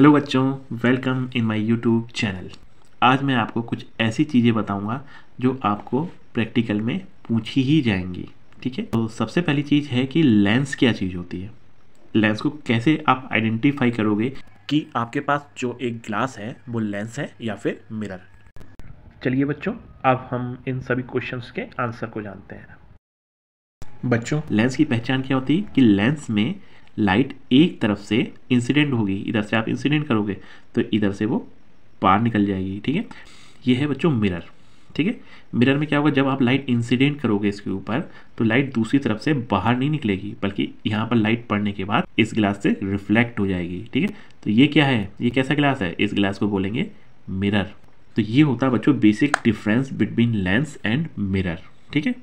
hello बच्चों welcome in my YouTube channel आज मैं आपको कुछ ऐसी चीज़ें बताऊंगा जो आपको प्रैक्टिकल में पूछी ही जाएंगी ठीक है तो सबसे पहली चीज़ है कि लेंस क्या चीज़ होती है लेंस को कैसे आप आइडेंटिफाई करोगे कि आपके पास जो एक ग्लास है वो लेंस है या फिर मिरर चलिए बच्चों अब हम इन सभी क्वेश्चंस के आंसर को जानते हैं बच्चों लेंस की पहचान क्या होती है कि लेंस में लाइट एक तरफ से इंसिडेंट होगी इधर से आप इंसिडेंट करोगे तो इधर से वो बाहर निकल जाएगी ठीक है ये है बच्चों मिरर ठीक है मिरर में क्या होगा जब आप लाइट इंसिडेंट करोगे इसके ऊपर तो लाइट दूसरी तरफ से बाहर नहीं निकलेगी बल्कि यहाँ पर लाइट पड़ने के बाद इस ग्लास से रिफ्लेक्ट हो जाएगी ठीक है तो ये क्या है ये कैसा ग्लास है इस ग्लास को बोलेंगे मिरर तो ये होता है बच्चों basic difference between lens and mirror ठीक है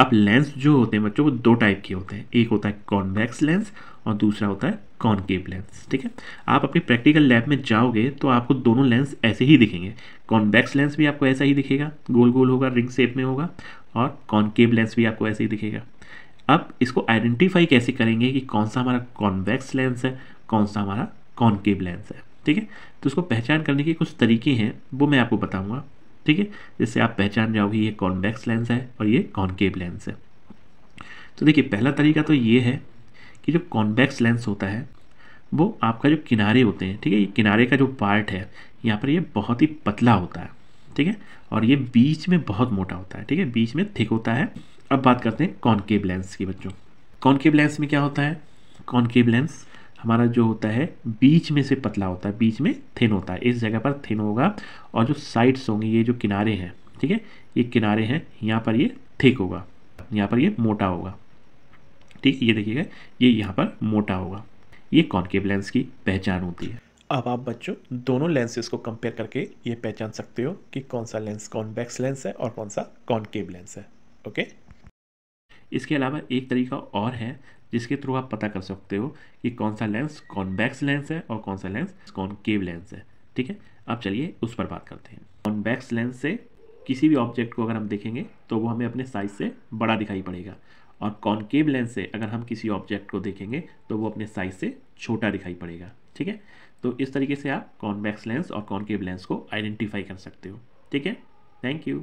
अब लेंस जो होते हैं बच्चों वो दो टाइप के होते हैं एक होता है कॉन्वेक्स लेंस और दूसरा होता है कॉनकेव लेंस ठीक है आप अपनी प्रैक्टिकल लैब में जाओगे तो आपको दोनों लेंस ऐसे ही दिखेंगे कॉन्वेक्स लेंस भी आपको ऐसा ही दिखेगा गोल गोल होगा रिंग शेप में होगा और कॉनकेव लेंस भी आपको ऐसे ही दिखेगा अब इसको आइडेंटिफाई कैसे करेंगे कि कौन सा हमारा कॉन्वेक्स लेंस है कौन सा हमारा कॉनकेव लेंस है ठीक है तो इसको पहचान करने के कुछ तरीके हैं वो मैं आपको बताऊँगा ठीक है जिससे आप पहचान जाओगे ये कॉन्वेक्स लेंस है और ये कॉनकेव लेंस है तो देखिए पहला तरीका तो ये है कि जो कॉन्वेक्स लेंस होता है वो आपका जो किनारे होते हैं ठीक है ये किनारे का जो पार्ट है यहाँ पर ये बहुत ही पतला होता है ठीक है और ये बीच में बहुत मोटा होता है ठीक है बीच में थिक होता है अब बात करते हैं कॉन्केव लेंस की बच्चों कॉन्केव लेंस में क्या होता है कॉन्केव लेंस हमारा जो होता है बीच में से पतला होता है बीच में थिन होता है इस जगह पर थिन होगा और जो साइड्स होंगे ये जो किनारे हैं ठीक है ये किनारे हैं यहाँ पर ये थिक होगा यहाँ पर ये मोटा होगा ठीक ये देखिएगा ये यहाँ पर मोटा होगा ये कॉन्केव लेंस की पहचान होती है अब आप बच्चों दोनों लेंसेज को कंपेयर करके ये पहचान सकते हो कि कौन सा लेंस कॉन्वेक्स लेंस है और कौन सा कॉन्केव लेंस है ओके इसके अलावा एक तरीका और है जिसके थ्रू आप पता कर सकते हो कि कौन सा लेंस कॉन्वेक्स लेंस है और कौन सा लेंस कॉन्केव लेंस है ठीक है अब चलिए उस पर बात करते हैं कॉन्वेक्स लेंस से किसी भी ऑब्जेक्ट को अगर हम देखेंगे तो वो हमें अपने साइज से बड़ा दिखाई पड़ेगा और कॉनकेव लेंस से अगर हम किसी ऑब्जेक्ट को देखेंगे तो वो अपने साइज से छोटा दिखाई पड़ेगा ठीक है तो इस तरीके से आप कॉन्वेक्स लेंस और कॉनकेव लेंस को आइडेंटिफाई कर सकते हो ठीक है थैंक यू